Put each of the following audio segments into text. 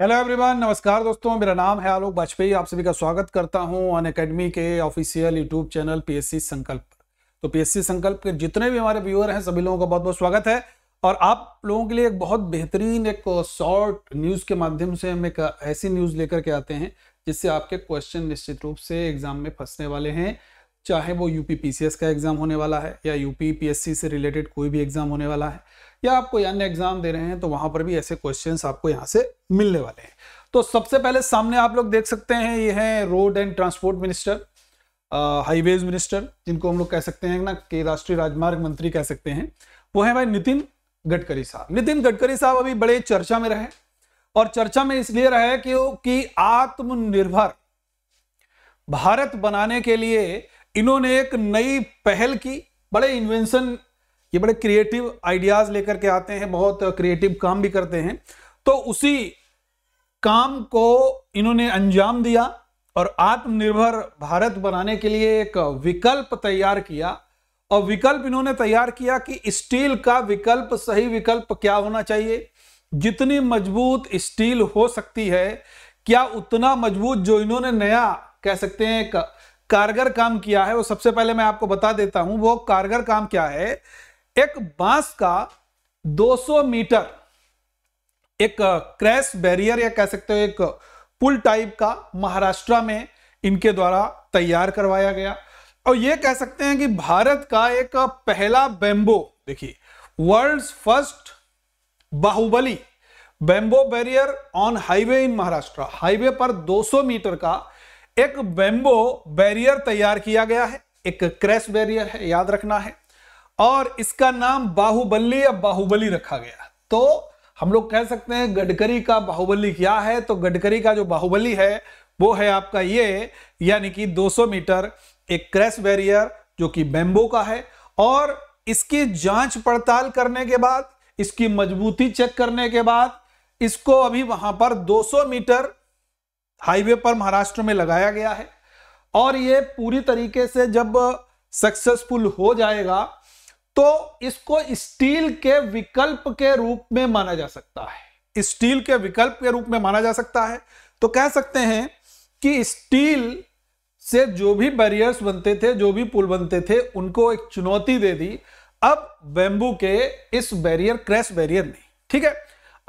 hello everyone नमस्कार दोस्तों मेरा नाम है आलोक वाजपेयी आप सभी का स्वागत करता हूं अन अकेडमी के official YouTube channel PSC Sankalp तो पीएससी संकल्प के जितने भी हमारे व्यूअर हैं सभी लोगों का बहुत बहुत स्वागत है और आप लोगों के लिए एक बहुत बेहतरीन एक शॉर्ट न्यूज़ के माध्यम से हम एक ऐसी न्यूज़ लेकर के आते हैं जिससे आपके क्वेश्चन निश्चित रूप से एग्जाम में फंसने वाले हैं चाहे वो यू का एग्ज़ाम होने वाला है या यू से रिलेटेड कोई भी एग्ज़ाम होने वाला है या आप कोई अन्य एग्ज़ाम दे रहे हैं तो वहाँ पर भी ऐसे क्वेश्चन आपको यहाँ से मिलने वाले हैं तो सबसे पहले सामने आप लोग देख सकते हैं ये हैं road and transport minister highways minister जिनको हम लोग कह सकते हैं ना कि राष्ट्रीय राजमार्ग मंत्री कह सकते हैं वो है भाई नितिन गडकरी साहब नितिन गडकरी साहब अभी बड़े चर्चा में रहे और चर्चा में इसलिए रहे क्योंकि आत्मनिर्भर भारत बनाने के लिए इन्होंने एक नई पहल की बड़े इन्वेंशन ये बड़े क्रिएटिव आइडियाज लेकर के आते हैं बहुत क्रिएटिव काम भी करते हैं तो उसी काम को इन्होंने अंजाम दिया और आत्मनिर्भर भारत बनाने के लिए एक विकल्प तैयार किया और विकल्प इन्होंने तैयार किया कि स्टील का विकल्प सही विकल्प क्या होना चाहिए जितनी मजबूत स्टील हो सकती है क्या उतना मजबूत जो इन्होंने नया कह सकते हैं एक कारगर काम किया है वो सबसे पहले मैं आपको बता देता हूं वो कारगर काम क्या है एक बांस का 200 मीटर एक क्रैश बैरियर या कह सकते हो एक पुल टाइप का महाराष्ट्र में इनके द्वारा तैयार करवाया गया और ये कह सकते हैं कि भारत का एक पहला बेम्बो देखिए world first Baahubali bamboo barrier on highway in Maharashtra highway पर 200 मीटर का एक बेम्बो बैरियर तैयार किया गया है एक क्रैश बैरियर है याद रखना है और इसका नाम बाहुबली या बाहुबली रखा गया तो हम लोग कह सकते हैं गडकरी का बाहुबली क्या है तो गडकरी का जो बाहुबली है वो है आपका ये यानी कि 200 मीटर एक क्रैश बैरियर जो कि बेम्बो का है और इसकी जांच पड़ताल करने के बाद इसकी मजबूती चेक करने के बाद इसको अभी वहां पर 200 मीटर हाईवे पर महाराष्ट्र में लगाया गया है और ये पूरी तरीके से जब सक्सेसफुल हो जाएगा तो इसको स्टील के विकल्प के रूप में माना जा सकता है स्टील के विकल्प के रूप में माना जा सकता है तो कह सकते हैं कि स्टील से जो भी बैरियर्स बनते थे जो भी पुल बनते थे उनको एक चुनौती दे दी अब बेम्बू के इस बैरियर क्रैश बैरियर ने ठीक है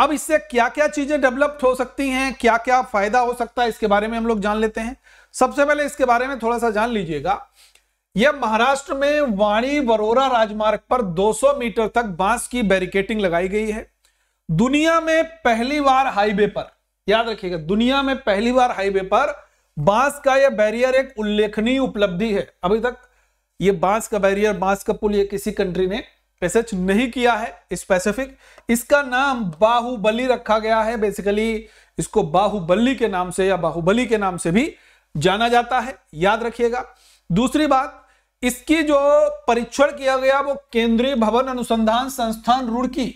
अब इससे क्या क्या चीजें डेवलप्ड हो सकती हैं क्या क्या फायदा हो सकता है इसके बारे में हम लोग जान लेते हैं सबसे पहले इसके बारे में थोड़ा सा जान लीजिएगा यह महाराष्ट्र में वाणी वरोरा राजमार्ग पर 200 मीटर तक बांस की बैरिकेटिंग लगाई गई है दुनिया में पहली बार हाईवे पर याद रखिएगा दुनिया में पहली बार हाईवे पर बांस का यह बैरियर एक उल्लेखनीय उपलब्धि है अभी तक यह बांस का बैरियर बांस का पुल ये किसी कंट्री ने रिसर्च नहीं किया है स्पेसिफिक इसका नाम बाहुबली रखा गया है बेसिकली इसको बाहुबली के नाम से या बाहुबली के नाम से भी जाना जाता है याद रखिएगा दूसरी बात इसकी जो परीक्षण किया गया वो केंद्रीय भवन अनुसंधान संस्थान रुड़की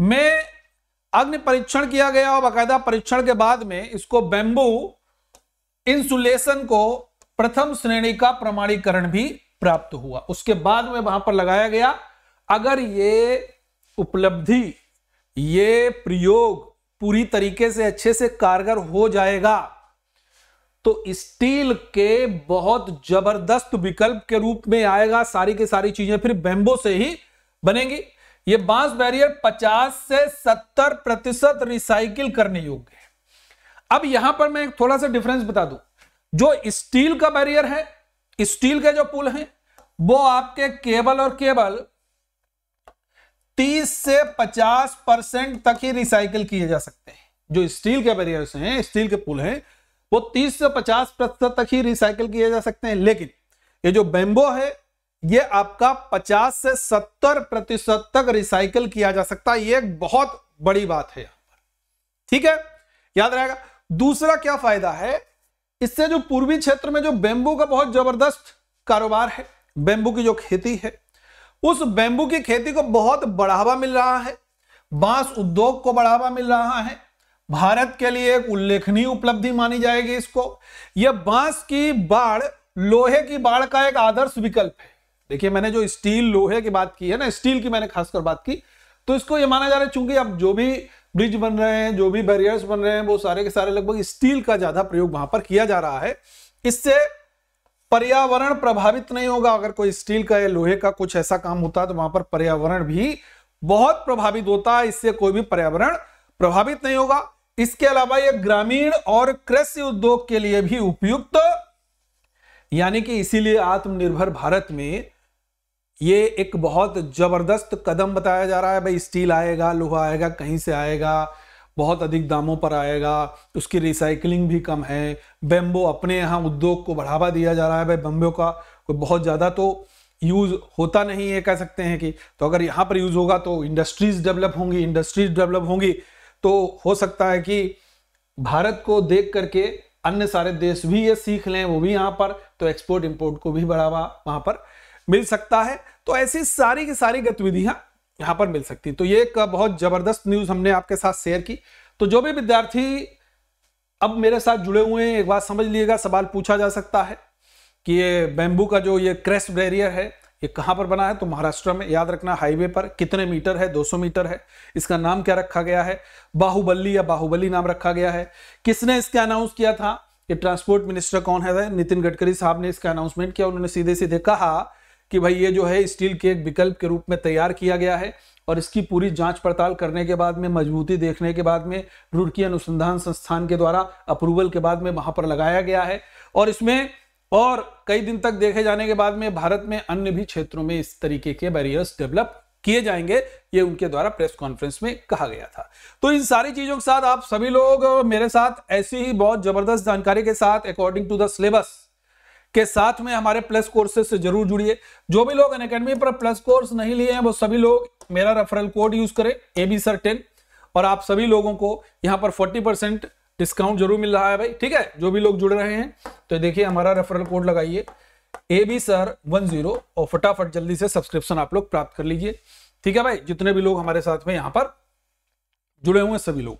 में अग्नि परीक्षण किया गया और बाकायदा परीक्षण के बाद में इसको बेम्बू इंसुलेशन को प्रथम श्रेणी का प्रमाणीकरण भी प्राप्त हुआ उसके बाद में वहां पर लगाया गया अगर ये उपलब्धि ये प्रयोग पूरी तरीके से अच्छे से कारगर हो जाएगा तो स्टील के बहुत जबरदस्त विकल्प के रूप में आएगा सारी के सारी चीजें फिर बेम्बो से ही बनेंगी ये बांस बैरियर 50 से 70 प्रतिशत रिसाइकिल करने योग्य है अब यहां पर मैं थोड़ा सा डिफरेंस बता दूं जो स्टील का बैरियर है स्टील के जो पुल हैं वो आपके केबल और केवल 30 से 50 परसेंट तक ही रिसाइकिल किए जा सकते हैं जो स्टील के बैरियर्स हैं स्टील के पुल हैं वो 30 से 50 प्रतिशत तक ही रिसाइकिल किए जा सकते हैं लेकिन ये जो बेम्बो है ये आपका 50 से 70 प्रतिशत तक रिसाइकिल किया जा सकता है ये एक बहुत बड़ी बात है यहां पर ठीक है याद रहेगा दूसरा क्या फायदा है इससे जो पूर्वी क्षेत्र में जो बेम्बू का बहुत जबरदस्त कारोबार है बेम्बू की जो खेती है उस बेम्बू की खेती को बहुत बढ़ावा मिल रहा है बांस उद्योग को बढ़ावा मिल रहा है भारत के लिए एक उल्लेखनीय उपलब्धि मानी जाएगी इसको यह बांस की बाढ़ लोहे की बाढ़ का एक आदर्श विकल्प है देखिए मैंने जो स्टील लोहे की बात की है ना स्टील की मैंने खासकर बात की तो इसको ये माना जा रहा है चूंकि अब जो भी ब्रिज बन रहे हैं जो भी बैरियर्स बन रहे हैं वो सारे के सारे लगभग स्टील का ज्यादा प्रयोग वहां पर किया जा रहा है इससे पर्यावरण प्रभावित नहीं होगा अगर कोई स्टील का या लोहे का कुछ ऐसा काम होता है तो वहां पर पर्यावरण भी बहुत प्रभावित होता है इससे कोई भी पर्यावरण प्रभावित नहीं होगा इसके अलावा यह ग्रामीण और कृषि उद्योग के लिए भी उपयुक्त यानी कि इसीलिए आत्मनिर्भर भारत में ये एक बहुत जबरदस्त कदम बताया जा रहा है भाई स्टील आएगा लोहा आएगा कहीं से आएगा बहुत अधिक दामों पर आएगा उसकी रिसाइकलिंग भी कम है बेम्बो अपने यहाँ उद्योग को बढ़ावा दिया जा रहा है भाई बेम्बो का कोई बहुत ज़्यादा तो यूज़ होता नहीं है कह सकते हैं कि तो अगर यहाँ पर यूज़ होगा तो इंडस्ट्रीज डेवलप होंगी इंडस्ट्रीज डेवलप होंगी तो हो सकता है कि भारत को देख करके अन्य सारे देश भी ये सीख लें वो भी यहाँ पर तो एक्सपोर्ट इम्पोर्ट को भी बढ़ावा वहाँ पर मिल सकता है तो ऐसी सारी की सारी गतिविधियाँ यहाँ पर मिल सकती तो ये एक बहुत ज़बरदस्त न्यूज़ हमने आपके साथ शेयर की तो जो भी विद्यार्थी अब मेरे साथ जुड़े हुए हैं एक बात समझ लीजिएगा सवाल पूछा जा सकता है कि ये बेम्बू का जो ये क्रेस्ट बैरियर है ये कहाँ पर बना है तो महाराष्ट्र में याद रखना हाईवे पर कितने मीटर है 200 मीटर है इसका नाम क्या रखा गया है बाहुबली या बाहुबली नाम रखा गया है किसने इसका अनाउंस किया था ये ट्रांसपोर्ट मिनिस्टर कौन है नितिन गडकरी साहब ने इसका अनाउंसमेंट किया उन्होंने सीधे सीधे कहा कि भाई ये जो है स्टील के एक विकल्प के रूप में तैयार किया गया है और इसकी पूरी जांच पड़ताल करने के बाद में मजबूती देखने के बाद में रुड़की अनुसंधान संस्थान के द्वारा अप्रूवल के बाद में वहां पर लगाया गया है और इसमें और कई दिन तक देखे जाने के बाद में भारत में अन्य भी क्षेत्रों में इस तरीके के बैरियर्स डेवलप किए जाएंगे ये उनके द्वारा प्रेस कॉन्फ्रेंस में कहा गया था तो इन सारी चीजों के साथ आप सभी लोग मेरे साथ ऐसी ही बहुत जबरदस्त जानकारी के साथ अकॉर्डिंग टू द सिलेबस के साथ में हमारे प्लस कोर्सेस से जरूर जुड़िए जो भी लोग अनकेडमी पर प्लस कोर्स नहीं लिए हैं वो सभी लोग मेरा रेफरल कोड यूज करें ए बी सर टेन और आप सभी लोगों को यहाँ पर फोर्टी परसेंट डिस्काउंट जरूर मिल रहा है भाई ठीक है जो भी लोग जुड़ रहे हैं तो देखिए हमारा रेफरल कोड लगाइए A B sir one zero और फटाफट जल्दी से सब्सक्रिप्शन आप लोग प्राप्त कर लीजिए ठीक है भाई जितने भी लोग हमारे साथ में यहाँ पर जुड़े हुए हैं सभी लोग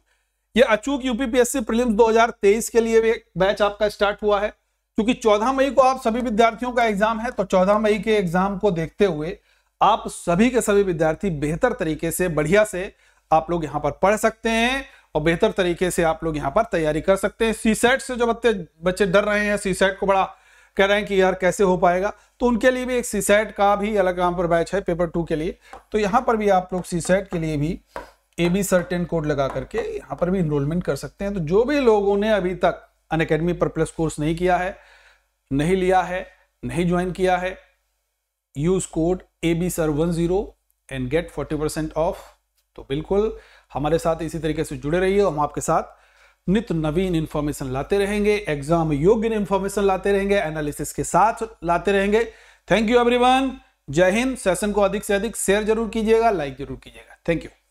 ये अचूक यूपीपीएससी प्रीलिम्स 2023 के लिए बैच आपका स्टार्ट हुआ है क्योंकि 14 मई को आप सभी विद्यार्थियों का एग्जाम है तो 14 मई के एग्जाम को देखते हुए आप सभी के सभी विद्यार्थी बेहतर तरीके से बढ़िया से आप लोग यहां पर पढ़ सकते हैं और बेहतर तरीके से आप लोग यहां पर तैयारी कर सकते हैं सी सेट से जो बच्चे बच्चे डर रहे हैं सी सेट को बड़ा कह रहे हैं कि यार कैसे हो पाएगा तो उनके लिए भी एक सी सेट का भी अलग यहाँ पर बैच है पेपर टू के लिए तो यहाँ पर भी आप लोग सी सेट के लिए भी ए बी सर्टेन कोड लगा करके यहाँ पर भी इनरोलमेंट कर सकते हैं तो जो भी लोगों ने अभी तक अन अकेडमी पर प्लस कोर्स नहीं किया है नहीं लिया है नहीं ज्वाइन किया है use code A B sir one zero and get forty percent off तो बिल्कुल हमारे साथ इसी तरीके से जुड़े रहिए हम आपके साथ नित्य नवीन इंफॉर्मेशन लाते रहेंगे एग्जाम योग्य इंफॉर्मेशन लाते रहेंगे एनालिसिस के साथ लाते रहेंगे थैंक यू एवरीवन जय हिंद सेशन को अधिक से अधिक शेयर जरूर कीजिएगा लाइक जरूर कीजिएगा थैंक यू